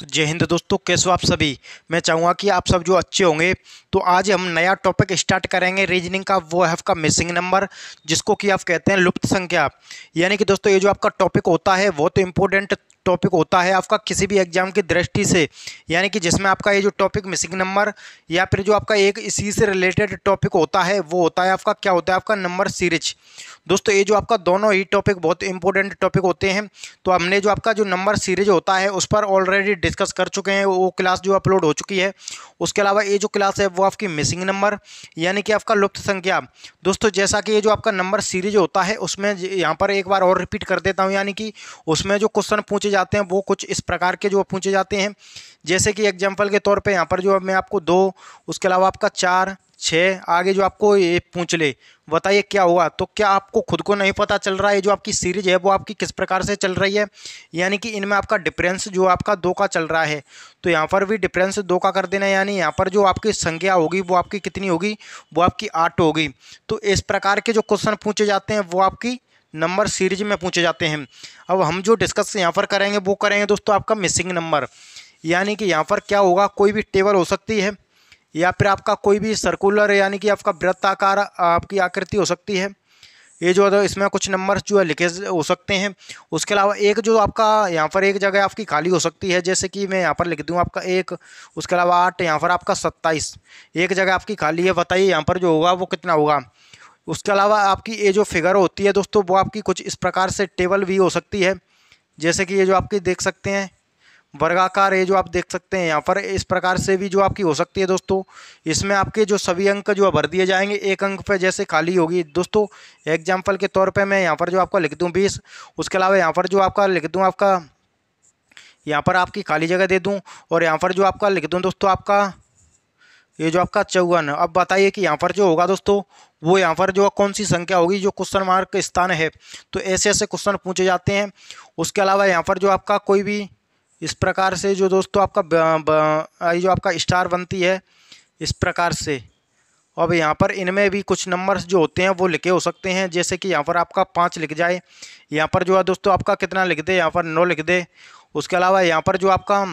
तो जय हिंद दोस्तों कैसे हो आप सभी मैं चाहूँगा कि आप सब जो अच्छे होंगे तो आज हम नया टॉपिक स्टार्ट करेंगे रीजनिंग का वो है आपका मिसिंग नंबर जिसको कि आप कहते हैं लुप्त संख्या यानी कि दोस्तों ये जो आपका टॉपिक होता है वो तो इम्पोर्टेंट टॉपिक होता है आपका किसी भी एग्जाम की दृष्टि से यानी कि जिसमें आपका ये जो टॉपिक मिसिंग नंबर या फिर जो आपका एक इसी से रिलेटेड टॉपिक होता है वो होता है आपका क्या होता है आपका नंबर सीरीज दोस्तों ये जो आपका दोनों ही टॉपिक बहुत इंपॉर्टेंट टॉपिक होते हैं तो हमने जो आपका जो नंबर सीरीज होता है उस पर ऑलरेडी डिस्कस कर चुके हैं वो क्लास जो अपलोड हो चुकी है उसके अलावा ये जो क्लास है वो आपकी मिसिंग नंबर यानी कि आपका लुप्त संख्या दोस्तों जैसा कि ये जो आपका नंबर सीरीज होता है उसमें यहाँ पर एक बार और रिपीट कर देता हूँ यानी कि उसमें जो क्वेश्चन पूछे पूछे जाते हैं वो कुछ इस प्रकार के जो पूछे जाते हैं जैसे कि एग्जाम्पल के तौर पर यहाँ पर जो मैं आपको दो उसके अलावा आपका चार छः आगे जो आपको ये पूछ ले बताइए क्या हुआ तो क्या आपको खुद को नहीं पता चल रहा है जो आपकी सीरीज है वो आपकी किस प्रकार से चल रही है यानी कि इनमें आपका डिफरेंस जो आपका दो का चल रहा है तो यहाँ पर भी डिफरेंस दो का कर देना यानी यहाँ पर जो आपकी संख्या होगी वो आपकी कितनी होगी वो आपकी आठ होगी तो इस प्रकार के जो क्वेश्चन पूछे जाते हैं वो आपकी नंबर सीरीज में पूछे जाते हैं अब हम जो डिस्कस यहाँ पर करेंगे वो करेंगे दोस्तों आपका मिसिंग नंबर यानी कि यहाँ पर क्या होगा कोई भी टेबल हो सकती है या फिर आपका कोई भी सर्कुलर यानी कि आपका वृत्ताकार आपकी आकृति हो सकती है ये जो है इसमें कुछ नंबर जो है लिखे हो सकते हैं उसके अलावा एक जो आपका यहाँ पर एक जगह आपकी खाली हो सकती है जैसे कि मैं यहाँ पर लिख दूँ आपका एक उसके अलावा आठ यहाँ पर आपका सत्ताईस एक जगह आपकी खाली है बताइए यहाँ पर जो होगा वो कितना होगा उसके अलावा आपकी ये जो फिगर होती है दोस्तों वो आपकी कुछ इस प्रकार से टेबल भी हो सकती है जैसे कि ये जो आपकी देख सकते हैं वर्गाकार ये जो आप देख सकते हैं यहाँ पर इस प्रकार से भी जो आपकी हो सकती है दोस्तों इसमें आपके जो सभी अंक जो भर दिए जाएंगे एक अंक पे जैसे खाली होगी दोस्तों एग्जाम्पल के तौर पे मैं यहाँ पर जो आपका लिख दूँ बीस उसके अलावा यहाँ पर जो आपका लिख दूँ आपका यहाँ पर आपकी खाली जगह दे दूँ और यहाँ पर जो आपका लिख दूँ दोस्तों आपका ये जो आपका चौवन है अब बताइए कि यहाँ पर जो होगा दोस्तों वो यहाँ पर जो कौन सी संख्या होगी जो क्वेश्चन मार्क स्थान है तो ऐसे ऐसे क्वेश्चन पूछे जाते हैं उसके अलावा यहाँ पर जो आपका कोई भी इस प्रकार से जो दोस्तों आपका जो आपका स्टार बनती है इस प्रकार से अब यहाँ पर इनमें भी कुछ नंबर्स जो होते हैं वो लिखे हो सकते हैं जैसे कि यहाँ पर आपका पाँच लिख जाए यहाँ पर जो है दोस्तों आपका कितना लिख दे यहाँ पर नौ लिख दे उसके अलावा यहाँ पर जो आपका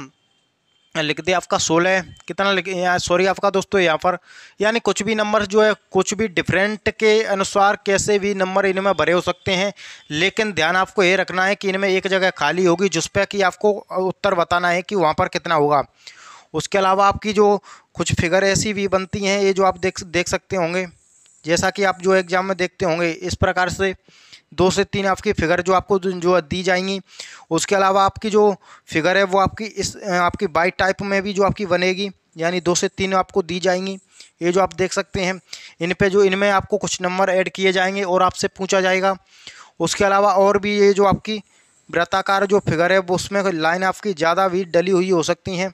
लिख दिया आपका सोलह कितना लिख सॉरी आपका दोस्तों यहाँ पर यानी कुछ भी नंबर जो है कुछ भी डिफरेंट के अनुसार कैसे भी नंबर इनमें भरे हो सकते हैं लेकिन ध्यान आपको ये रखना है कि इनमें एक जगह खाली होगी जिस पर कि आपको उत्तर बताना है कि वहाँ पर कितना होगा उसके अलावा आपकी जो कुछ फिगर ऐसी भी बनती हैं ये जो आप देख देख सकते होंगे जैसा कि आप जो एग्ज़ाम में देखते होंगे इस प्रकार से दो से तीन आपकी फ़िगर जो आपको जो दी जाएंगी उसके अलावा आपकी जो फिगर है वो आपकी इस आपकी बाइक टाइप में भी जो आपकी बनेगी यानी दो से तीन आपको दी जाएंगी ये जो आप देख सकते हैं इन पे जो इनमें आपको कुछ नंबर ऐड किए जाएंगे और आपसे पूछा जाएगा उसके अलावा और भी ये जो आपकी वृत्ताकार जो फिगर है वो उसमें लाइन आपकी ज़्यादा भी डली हुई हो सकती हैं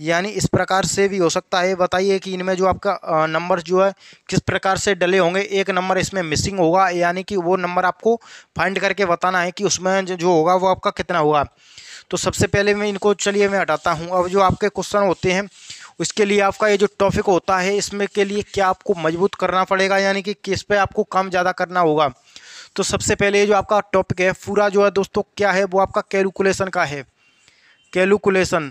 यानी इस प्रकार से भी हो सकता है बताइए कि इनमें जो आपका नंबर जो है किस प्रकार से डले होंगे एक नंबर इसमें मिसिंग होगा यानी कि वो नंबर आपको फाइंड करके बताना है कि उसमें जो होगा वो आपका कितना होगा तो सबसे पहले मैं इनको चलिए मैं हटाता हूँ अब जो आपके क्वेश्चन होते हैं उसके लिए आपका ये जो टॉपिक होता है इसमें के लिए क्या आपको मजबूत करना पड़ेगा यानी कि किस पर आपको काम ज़्यादा करना होगा तो सबसे पहले ये जो आपका टॉपिक है पूरा जो है दोस्तों क्या है वो आपका कैलकुलेशन का है कैलकुलेशन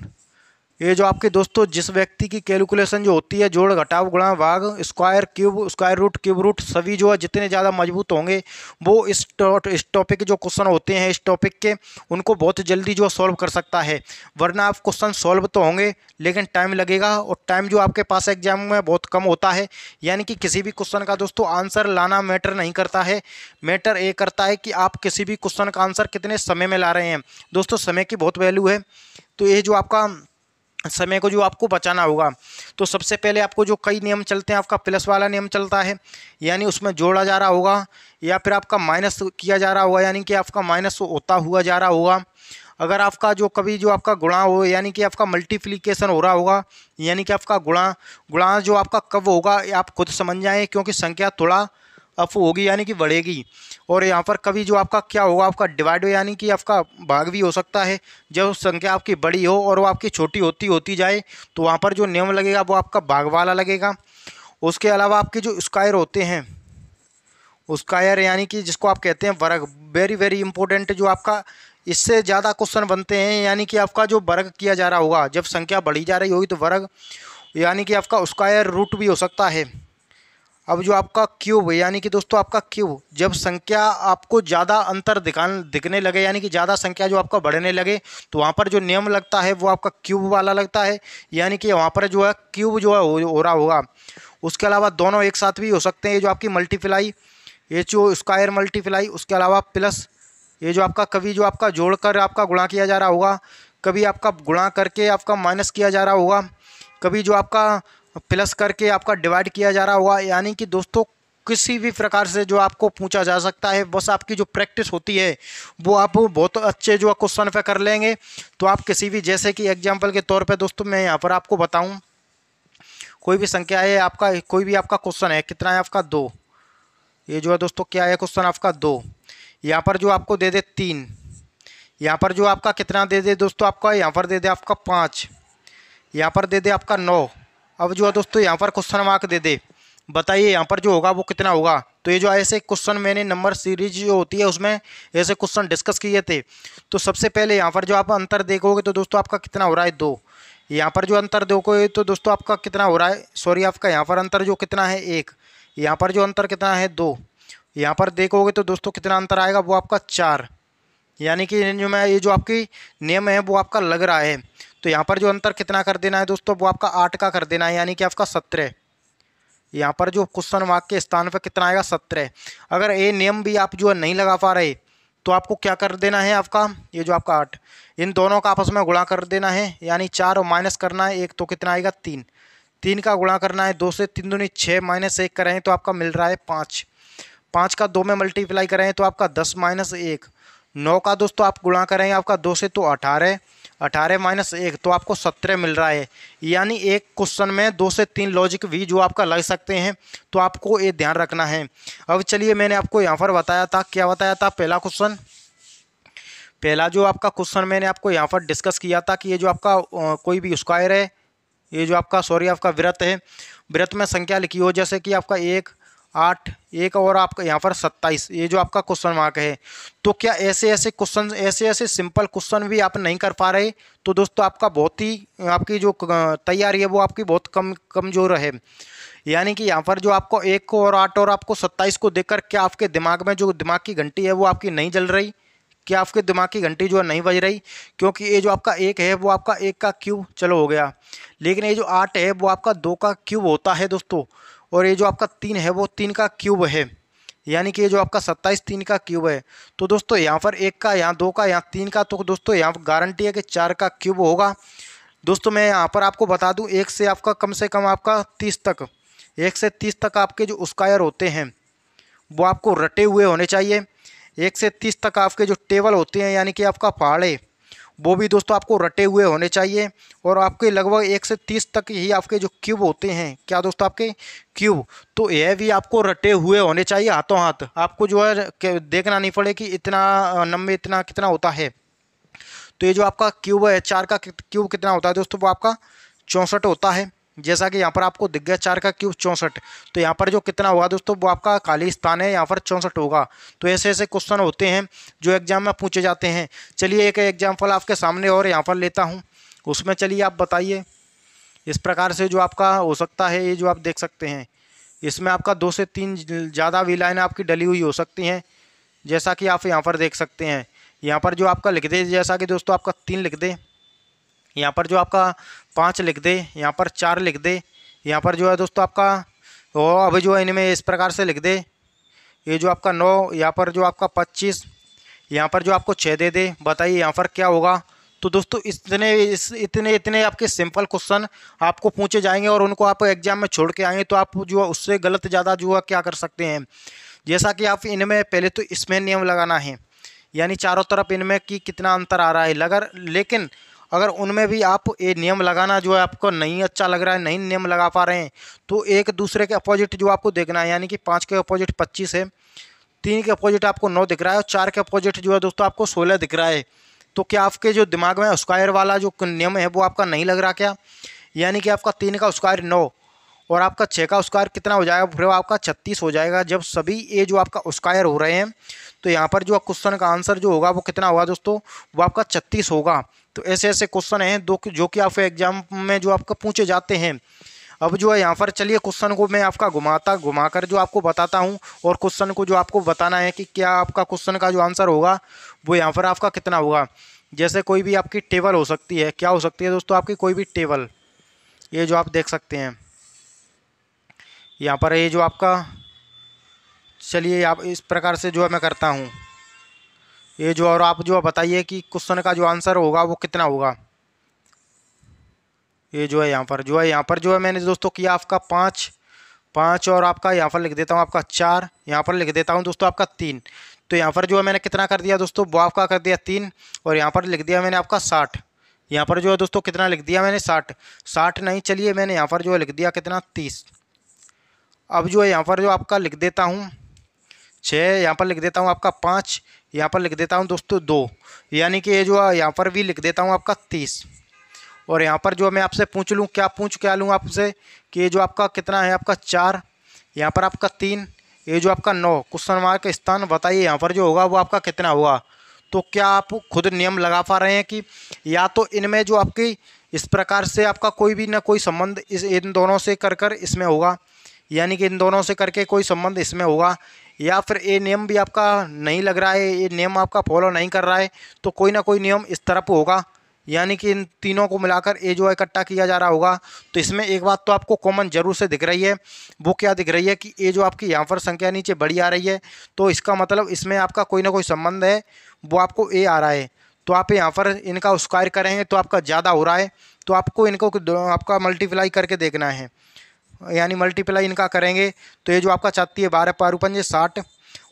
ये जो आपके दोस्तों जिस व्यक्ति की कैलकुलेशन जो होती है जोड़ घटाव गुणा भाग square cube square root cube root सभी जो है जितने ज़्यादा मजबूत होंगे वो इस इस टॉपिक के जो क्वेश्चन होते हैं इस टॉपिक के उनको बहुत जल्दी जो सॉल्व कर सकता है वरना आप क्वेश्चन सॉल्व तो होंगे लेकिन टाइम लगेगा और टाइम जो आपके पास एग्जाम में बहुत कम होता है यानी कि किसी भी क्वेश्चन का दोस्तों आंसर लाना मैटर नहीं करता है मैटर ये करता है कि आप किसी भी क्वेश्चन का आंसर कितने समय में ला रहे हैं दोस्तों समय की बहुत वैल्यू है तो ये जो आपका समय को जो आपको बचाना होगा तो सबसे पहले आपको जो कई नियम चलते हैं आपका प्लस वाला नियम चलता है यानी उसमें जोड़ा जा रहा होगा या फिर आपका माइनस किया जा रहा होगा यानी कि आपका माइनस होता हुआ जा रहा होगा अगर आपका जो कभी जो आपका गुणा हो यानी कि आपका मल्टीप्लिकेशन हो रहा होगा यानी कि आपका गुणा गुणा जो आपका कब होगा आप खुद समझ जाएँ क्योंकि संख्या थोड़ा अफ होगी यानी कि बढ़ेगी और यहाँ पर कभी जो आपका क्या होगा आपका डिवाइड हो यानी कि आपका भाग भी हो सकता है जब संख्या आपकी बड़ी हो और वो आपकी छोटी होती होती जाए तो वहाँ पर जो नियम लगेगा वो आपका भाग वाला लगेगा उसके अलावा आपके जो स्क्वायर होते हैं स्क्वायर यानी कि जिसको आप कहते हैं वर्ग वेरी वेरी इंपॉर्टेंट जो आपका इससे ज़्यादा क्वेश्चन बनते हैं यानी कि आपका जो वर्ग किया जा रहा होगा जब संख्या बढ़ी जा रही होगी तो वर्ग यानी कि आपका स्क्वायर रूट भी हो सकता है अब जो आपका क्यूब है यानी कि दोस्तों आपका क्यूब जब संख्या आपको ज़्यादा अंतर दिखा दिखने लगे यानी कि ज़्यादा संख्या जो आपका बढ़ने लगे तो वहाँ पर जो नियम लगता है वो आपका क्यूब वाला लगता है यानी कि वहाँ पर जो है क्यूब जो है हो, हो रहा होगा उसके अलावा दोनों एक साथ भी हो सकते हैं ये जो आपकी मल्टीप्लाई ये जो स्क्वायर मल्टीप्लाई उसके अलावा प्लस ये जो आपका कभी जो आपका जोड़कर आपका गुणा किया जा रहा होगा कभी आपका गुणा करके आपका माइनस किया जा रहा होगा कभी जो आपका प्लस करके आपका डिवाइड किया जा रहा होगा यानी कि दोस्तों किसी भी प्रकार से जो आपको पूछा जा सकता है बस आपकी जो प्रैक्टिस होती है वो आप बहुत अच्छे जो क्वेश्चन पे कर लेंगे तो आप किसी भी जैसे कि एग्जाम्पल के तौर पे दोस्तों मैं यहाँ पर आपको बताऊँ कोई भी संख्या है आपका कोई भी आपका क्वेश्चन है कितना है आपका दो ये जो है दोस्तों क्या है क्वेश्चन आपका दो यहाँ पर जो आपको दे दे तीन यहाँ पर जो आपका कितना दे दे दोस्तों आपका यहाँ पर दे दे आपका पाँच यहाँ पर दे दे आपका नौ अब जो है दोस्तों यहाँ पर क्वेश्चन मार्क दे दे बताइए यहाँ पर जो होगा वो कितना होगा तो ये जो ऐसे क्वेश्चन मैंने नंबर सीरीज जो होती है उसमें ऐसे क्वेश्चन डिस्कस किए थे तो सबसे पहले यहाँ पर जो आप अंतर देखोगे तो दोस्तों आपका कितना हो रहा है दो यहाँ पर जो अंतर देखोगे तो दोस्तों आपका कितना हो रहा है सॉरी आपका यहाँ पर अंतर जो कितना है एक यहाँ पर जो अंतर कितना है दो यहाँ पर देखोगे तो दोस्तों कितना अंतर आएगा वो आपका चार यानी कि जो मैं ये जो आपकी नियम है वो आपका लग रहा है तो यहाँ पर जो अंतर कितना कर देना है दोस्तों वो आपका आठ का कर देना है यानी कि आपका सत्रह यहाँ पर जो क्वेश्चन मार्क के स्थान पर कितना आएगा सत्रह अगर ये नियम भी आप जो है नहीं लगा पा रहे तो आपको क्या कर देना है आपका ये जो आपका आठ इन दोनों का आपस में गुणा कर देना है यानी चार और माइनस करना है एक तो कितना आएगा तीन तीन का गुणा करना है दो से तीन दूनी छः माइनस एक करें तो आपका मिल रहा है पाँच पाँच का दो में मल्टीप्लाई करें तो आपका दस माइनस एक नौ का दोस्तों आप गुणा करें आपका दो से तो अठारह अठारह माइनस एक तो आपको सत्रह मिल रहा है यानी एक क्वेश्चन में दो से तीन लॉजिक भी जो आपका लग सकते हैं तो आपको ये ध्यान रखना है अब चलिए मैंने आपको यहाँ पर बताया था क्या बताया था पहला क्वेश्चन पहला जो आपका क्वेश्चन मैंने आपको यहाँ पर डिस्कस किया था कि ये जो आपका कोई भी स्क्वायर है ये जो आपका सॉरी आपका व्रत है व्रत में संख्या लिखी हो जैसे कि आपका एक आठ एक और आपका यहाँ पर सत्ताईस ये जो आपका क्वेश्चन मार्क है तो क्या ऐसे ऐसे क्वेश्चन ऐसे ऐसे सिंपल क्वेश्चन भी आप नहीं कर पा रहे तो दोस्तों आपका बहुत ही आपकी जो तैयारी है वो आपकी बहुत कम कमज़ोर है यानी कि यहाँ पर जो आपको एक को और आठ और आपको सत्ताईस को देखकर क्या आपके दिमाग में जो दिमाग की घंटी है वो आपकी नहीं जल रही क्या आपके दिमाग की घंटी जो है नहीं बज रही क्योंकि ये जो आपका एक है वो आपका एक का क्यूब चलो हो गया लेकिन ये जो आठ है वो आपका दो का क्यूब होता है दोस्तों और ये जो आपका तीन है वो तीन का क्यूब है यानी कि ये जो आपका सत्ताईस तीन का क्यूब है तो दोस्तों यहाँ पर एक का यहाँ दो का यहाँ तीन का तो दोस्तों यहाँ पर गारंटी है कि चार का क्यूब होगा दोस्तों मैं यहाँ पर आपको बता दूँ एक से आपका कम से कम आपका तीस तक एक से तीस तक आपके जो स्क्वायर होते हैं वो आपको रटे हुए होने चाहिए एक से तीस तक आपके जो टेबल होते हैं यानी कि आपका पहाड़े वो भी दोस्तों आपको रटे हुए होने चाहिए और आपके लगभग एक से तीस तक ही आपके जो क्यूब होते हैं क्या दोस्तों आपके क्यूब तो यह भी आपको रटे हुए होने चाहिए हाथों हाथ आपको जो है देखना नहीं पड़े कि इतना नंबर इतना कितना होता है तो ये जो आपका क्यूब है चार का क्यूब कितना होता है दोस्तों वो आपका चौंसठ होता है जैसा कि यहाँ पर आपको दिग्गज चार का क्यूब चौंसठ तो यहाँ पर जो कितना होगा दोस्तों वो आपका खाली स्थान है यहाँ पर चौंसठ होगा तो ऐसे ऐसे क्वेश्चन होते हैं जो एग्जाम में पूछे जाते हैं चलिए एक एग्जाम्पल आपके सामने और यहाँ पर लेता हूँ उसमें चलिए आप बताइए इस प्रकार से जो आपका हो सकता है ये जो आप देख सकते हैं इसमें आपका दो से तीन ज़्यादा भी लाइन आपकी डली हुई हो सकती हैं जैसा कि आप यहाँ पर देख सकते हैं यहाँ पर जो आपका लिख दे जैसा कि दोस्तों आपका तीन लिख दें यहाँ पर जो आपका पाँच लिख दे यहाँ पर चार लिख दे यहाँ पर जो है दोस्तों आपका वो अभी जो है इनमें इस प्रकार से लिख दे ये जो आपका नौ यहाँ पर जो आपका पच्चीस यहाँ पर जो आपको छः दे दे बताइए यहाँ पर क्या होगा तो दोस्तों इतने इस इतने इतने आपके सिंपल क्वेश्चन आपको पूछे जाएंगे और उनको आप एग्जाम में छोड़ के आएंगे तो आप जो उससे गलत ज़्यादा जो है क्या कर सकते हैं जैसा कि आप इनमें पहले तो इसमें नियम लगाना है यानी चारों तरफ इनमें कि कितना अंतर आ रहा है लगर लेकिन अगर उनमें भी आप ये नियम लगाना जो है आपको नहीं अच्छा लग रहा है नहीं नियम लगा पा रहे हैं तो एक दूसरे के अपोजिट जो आपको देखना है यानी कि पाँच के अपोजिट पच्चीस है तीन के अपोजिट आपको नौ दिख रहा है और चार के अपोजिट जो है दोस्तों आपको सोलह दिख रहा है तो क्या आपके जो दिमाग में स्क्वायर वाला जो नियम है वो आपका नहीं लग रहा क्या यानी कि आपका तीन का स्क्वायर नौ और आपका छः का स्क्वायर कितना हो जाएगा फिर आपका छत्तीस हो जाएगा जब सभी ये जो आपका स्क्वायर हो रहे हैं तो यहाँ पर जो क्वेश्चन का आंसर जो होगा वो कितना होगा दोस्तों वो आपका छत्तीस होगा तो ऐसे ऐसे क्वेश्चन हैं दो जो कि आपके एग्जाम में जो आपका पूछे जाते हैं अब जो है यहाँ पर चलिए क्वेश्चन को मैं आपका घुमाता घुमाकर जो आपको बताता हूँ और क्वेश्चन को जो आपको बताना है कि क्या आपका क्वेश्चन का जो आंसर होगा वो यहाँ पर आपका कितना होगा जैसे कोई भी आपकी टेबल हो सकती है क्या हो सकती है दोस्तों आपकी कोई भी टेबल ये जो आप देख सकते हैं यहाँ पर ये जो आपका चलिए आप इस प्रकार से जो है मैं करता हूँ ये जो और आप जो बताइए कि क्वेश्चन का जो आंसर होगा वो कितना होगा ये जो है यहाँ पर जो है यहाँ पर जो है मैंने दोस्तों किया आपका पाँच पाँच और आपका यहाँ पर लिख देता हूँ आपका चार यहाँ पर लिख देता हूँ दोस्तों आपका तीन तो यहाँ पर जो है मैंने कितना कर दिया दोस्तों वो आपका कर दिया तीन और यहाँ पर लिख दिया मैंने आपका साठ यहाँ पर जो है दोस्तों कितना लिख दिया मैंने साठ साठ नहीं चलिए मैंने यहाँ पर जो है लिख दिया कितना तीस अब जो है यहाँ पर जो आपका लिख देता हूँ छः यहाँ पर लिख देता हूँ आपका पाँच यहाँ पर लिख देता हूँ दोस्तों दो यानी कि ये जो है यहाँ पर भी लिख देता हूँ आपका तीस और यहाँ पर जो मैं आपसे पूछ लूँ क्या पूछ क्या लूँ आपसे कि ये जो आपका कितना है आपका चार यहाँ पर आपका तीन ये जो आपका नौ क्वेश्चन मार्क स्थान बताइए यहाँ पर जो होगा वो आपका कितना होगा तो क्या आप खुद नियम लगा पा रहे हैं कि या तो इनमें जो आपकी इस प्रकार से आपका कोई भी ना कोई संबंध इस इन दोनों से कर कर इसमें होगा यानी कि इन दोनों से करके कोई संबंध इसमें होगा या फिर ये नियम भी आपका नहीं लग रहा है ये नियम आपका फॉलो नहीं कर रहा है तो कोई ना कोई नियम इस तरफ होगा यानी कि इन तीनों को मिलाकर ए जो इकट्ठा किया जा रहा होगा तो इसमें एक बात तो आपको कॉमन जरूर से दिख रही है वो क्या दिख रही है कि ए जो आपकी यहाँ पर संख्या नीचे बड़ी आ रही है तो इसका मतलब इसमें आपका कोई ना कोई संबंध है वो आपको ए आ रहा है तो आप यहाँ पर इनका स्क्वायर करेंगे तो आपका ज़्यादा हो रहा है तो आपको इनको आपका मल्टीप्लाई करके देखना है यानी मल्टीप्लाई इनका करेंगे तो ये जो आपका चाहती है बारह पारू पंजे साठ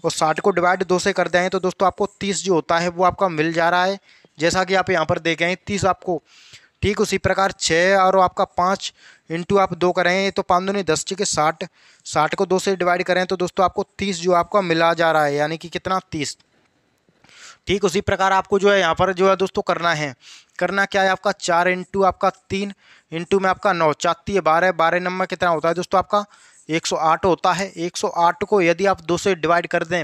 और साठ को डिवाइड दो से कर दें तो दोस्तों आपको तीस जो होता है वो आपका मिल जा रहा है जैसा कि आप यहाँ पर देख हैं तीस आपको ठीक उसी प्रकार छः और आपका पाँच इंटू आप दो करें तो पाँच नहीं दस के साठ साठ को दो से डिवाइड करें तो दोस्तों आपको तीस जो आपका मिला जा रहा है यानी कि कितना तीस ठीक उसी प्रकार आपको जो है यहाँ पर जो है दोस्तों करना है करना क्या है आपका चार इंटू आपका तीन इंटू में आपका नौ चाती है बारह बारह नंबर कितना होता है दोस्तों आपका 108 होता है 108 को यदि आप दो से डिवाइड कर दें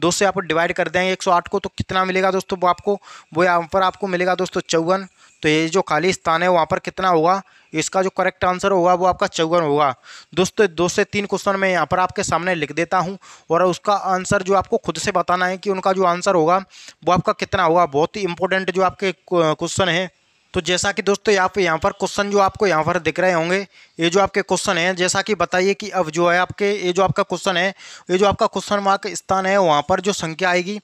दो से आप डिवाइड कर दें 108 को तो कितना मिलेगा दोस्तों वो आपको वो यहाँ पर आपको मिलेगा दोस्तों चौवन तो ये जो खाली स्थान है वहाँ पर कितना होगा इसका जो करेक्ट आंसर होगा वो आपका चौवन होगा दोस्तों दो से तीन क्वेश्चन मैं यहाँ पर आपके सामने लिख देता हूँ और उसका आंसर जो आपको खुद से बताना है कि उनका जो आंसर होगा वो आपका कितना होगा बहुत ही इंपॉर्टेंट जो आपके क्वेश्चन है तो जैसा कि दोस्तों यहाँ पर यहाँ पर क्वेश्चन जो आपको यहाँ पर दिख रहे होंगे ये जो आपके क्वेश्चन हैं जैसा कि बताइए कि अब जो है आपके ये जो आपका क्वेश्चन है ये जो आपका क्वेश्चन मार्क स्थान है वहाँ पर जो संख्या आएगी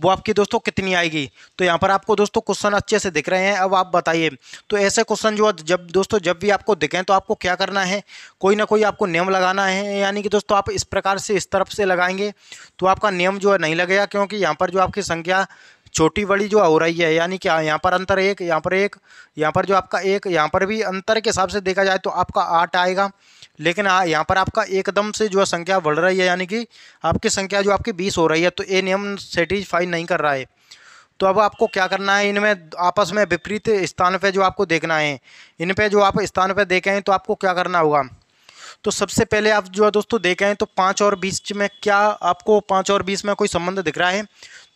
वो आपकी दोस्तों कितनी आएगी तो यहाँ पर आपको दोस्तों क्वेश्चन अच्छे से दिख रहे हैं अब आप बताइए तो ऐसे क्वेश्चन जो जब दोस्तों जब भी आपको दिखें तो आपको क्या करना है कोई ना कोई आपको नियम लगाना है यानी कि दोस्तों आप इस प्रकार से इस तरफ से लगाएंगे तो आपका नियम जो है नहीं लगेगा क्योंकि यहाँ पर जो आपकी संख्या छोटी बड़ी जो हो रही है यानी क्या यहाँ पर अंतर एक यहाँ पर एक यहाँ पर जो आपका एक यहाँ पर भी अंतर के हिसाब से देखा जाए तो आपका आठ आएगा लेकिन यहाँ पर आपका एकदम से जो संख्या बढ़ रही है यानी कि आपकी संख्या जो आपकी बीस हो रही है तो ये नियम सेटिस्फाई नहीं कर रहा है तो अब आपको क्या करना है इनमें आपस में विपरीत स्थान पर जो आपको देखना है इन पर जो आप स्थान पर देखें तो आपको क्या करना होगा तो सबसे पहले आप जो है दोस्तों देखें तो पाँच और बीस में क्या आपको पाँच और बीस में कोई संबंध दिख रहा है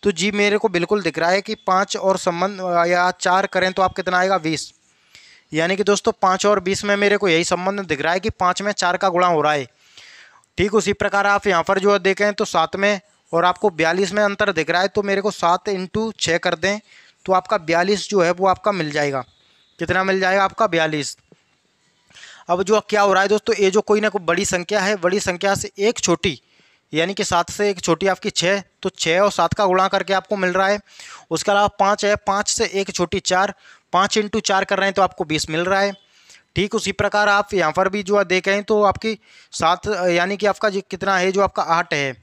तो जी मेरे को बिल्कुल दिख रहा है कि पाँच और संबंध या चार करें तो आप कितना आएगा बीस यानी कि दोस्तों पाँच और बीस में मेरे को यही संबंध दिख रहा है कि पाँच में चार का गुणा हो रहा है ठीक उसी प्रकार आप यहाँ पर जो है देखें तो सात में और आपको बयालीस में अंतर दिख रहा है तो मेरे को सात इंटू छः कर दें तो आपका बयालीस जो है वो आपका मिल जाएगा कितना मिल जाएगा आपका बयालीस अब जो क्या हो रहा है दोस्तों ये जो कोई ना कोई बड़ी संख्या है बड़ी संख्या से एक छोटी यानी कि सात से एक छोटी आपकी छः तो छः और सात का गुणा करके आपको मिल रहा है उसके अलावा पाँच है पाँच से एक छोटी चार पाँच इंटू चार कर रहे हैं तो आपको बीस मिल रहा है ठीक उसी प्रकार आप यहाँ पर भी जो है देखें तो आपकी सात यानी कि आपका कितना है जो आपका आठ है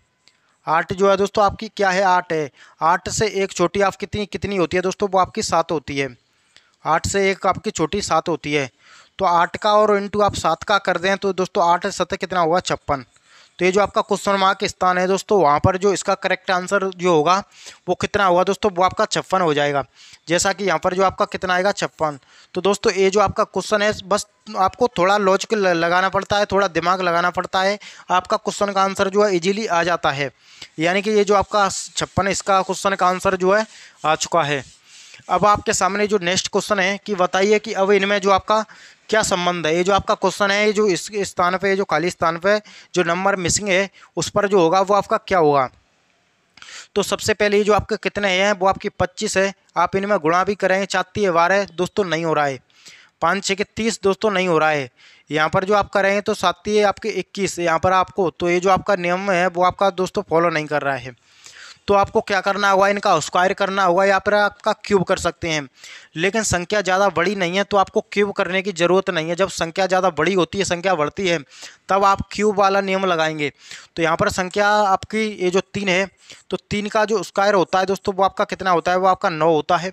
आठ जो है दोस्तों आपकी क्या है आठ है आठ से एक छोटी आप कितनी कितनी होती है दोस्तों वो आपकी सात होती है आठ से एक आपकी छोटी सात होती है तो आठ का और इंटू आप सात का कर दें तो दोस्तों आठ सतह कितना हुआ छप्पन तो ये जो आपका क्वेश्चन मार्क स्थान है दोस्तों वहाँ पर जो इसका करेक्ट आंसर जो होगा वो कितना होगा दोस्तों वो आपका छप्पन हो जाएगा जैसा कि यहाँ पर जो आपका कितना आएगा छप्पन तो दोस्तों ये जो आपका क्वेश्चन है बस आपको थोड़ा लॉजिक लगाना पड़ता है थोड़ा दिमाग लगाना पड़ता है आपका क्वेश्चन का आंसर जो है ईजिली आ जाता है यानी कि ये जो आपका छप्पन इसका क्वेश्चन का आंसर जो है आ चुका है अब आपके सामने जो नेक्स्ट क्वेश्चन है कि बताइए कि अब इनमें जो आपका क्या संबंध है ये जो आपका क्वेश्चन है ये जो इस स्थान पे जो खाली स्थान पे जो नंबर मिसिंग है उस पर जो होगा वो आपका क्या होगा तो सबसे पहले ये जो आपके कितने हैं वो आपकी पच्चीस है आप इनमें गुणा भी करेंगे चाहती है बारह दोस्तों नहीं हो रहा है पाँच छः के तीस दोस्तों नहीं हो रहा है यहाँ पर जो आप करेंगे तो साती है आपके इक्कीस यहाँ पर आपको तो ये जो आपका नियम है वो आपका दोस्तों फॉलो नहीं कर रहा है तो आपको क्या करना होगा इनका स्क्वायर करना होगा या फिर आपका क्यूब कर सकते हैं लेकिन संख्या ज़्यादा बड़ी नहीं है तो आपको क्यूब करने की ज़रूरत नहीं है जब संख्या ज़्यादा बड़ी होती है संख्या बढ़ती है तब आप क्यूब वाला नियम लगाएंगे तो यहाँ पर संख्या आपकी ये जो तीन है तो तीन का जो स्क्वायर होता है दोस्तों वो आपका कितना होता है वो आपका नौ होता है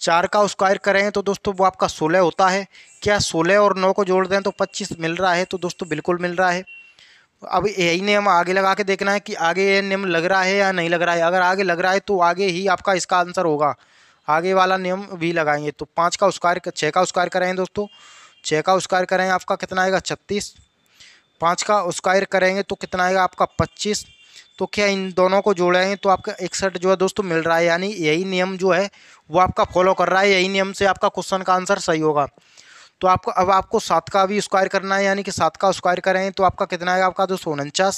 चार का स्क्वायर करें तो दोस्तों वो आपका सोलह होता है क्या सोलह और नौ को जोड़ दें तो पच्चीस मिल रहा है तो दोस्तों बिल्कुल मिल रहा है अब यही नियम आगे लगा के देखना है कि आगे ये नियम लग रहा है या नहीं लग रहा है अगर आगे लग रहा है तो आगे ही आपका इसका आंसर होगा आगे वाला नियम भी लगाएंगे तो पाँच का उसकार छः का उसकार करें दोस्तों छः का उसकार करें आपका कितना आएगा छत्तीस पाँच का उसकार करेंगे तो कितना आएगा आपका पच्चीस तो क्या इन दोनों को जोड़ेंगे तो आपका इकसठ जो है दोस्तों मिल रहा है यानी यही नियम जो है वो आपका फॉलो कर रहा है यही नियम से आपका क्वेश्चन का आंसर सही होगा तो आपको अब आपको सात का भी स्क्वायर करना है यानी कि सात का स्क्वायर करें तो आपका कितना आएगा आपका दोस्तों उनचास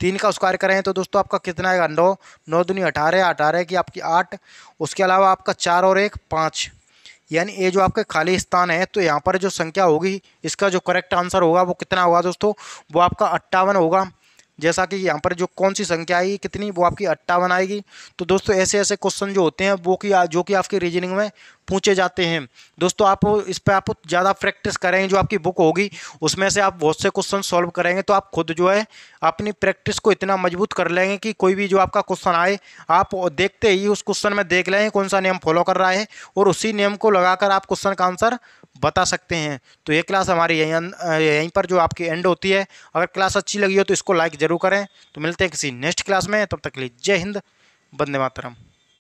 तीन का स्क्वायर करें तो दोस्तों आपका कितना आएगा नौ नौ दुनी अठारह अठारह की आपकी आठ उसके अलावा आपका चार और एक पाँच यानी ये जो आपके खाली स्थान है तो यहाँ पर जो संख्या होगी इसका जो करेक्ट आंसर होगा वो कितना होगा दोस्तों वो आपका अट्ठावन होगा जैसा कि यहाँ पर जो कौन सी संख्या आएगी कितनी वो आपकी अट्ठावन आएगी तो दोस्तों ऐसे ऐसे क्वेश्चन जो होते हैं वो कि जो कि आपके रीजनिंग में पूछे जाते हैं दोस्तों आप इस पर आप ज़्यादा प्रैक्टिस करेंगे जो आपकी बुक होगी उसमें से आप बहुत से क्वेश्चन सॉल्व करेंगे तो आप खुद जो है अपनी प्रैक्टिस को इतना मजबूत कर लेंगे कि कोई भी जो आपका क्वेश्चन आए आप देखते ही उस क्वेश्चन में देख लेंगे कौन सा नियम फॉलो कर रहा है और उसी नियम को लगाकर आप क्वेश्चन का आंसर बता सकते हैं तो ये क्लास हमारी यहीं यहीं पर जो आपकी एंड होती है अगर क्लास अच्छी लगी हो तो इसको लाइक ज़रूर करें तो मिलते हैं किसी नेक्स्ट क्लास में तब तक के लिए जय हिंद बंदे मातरम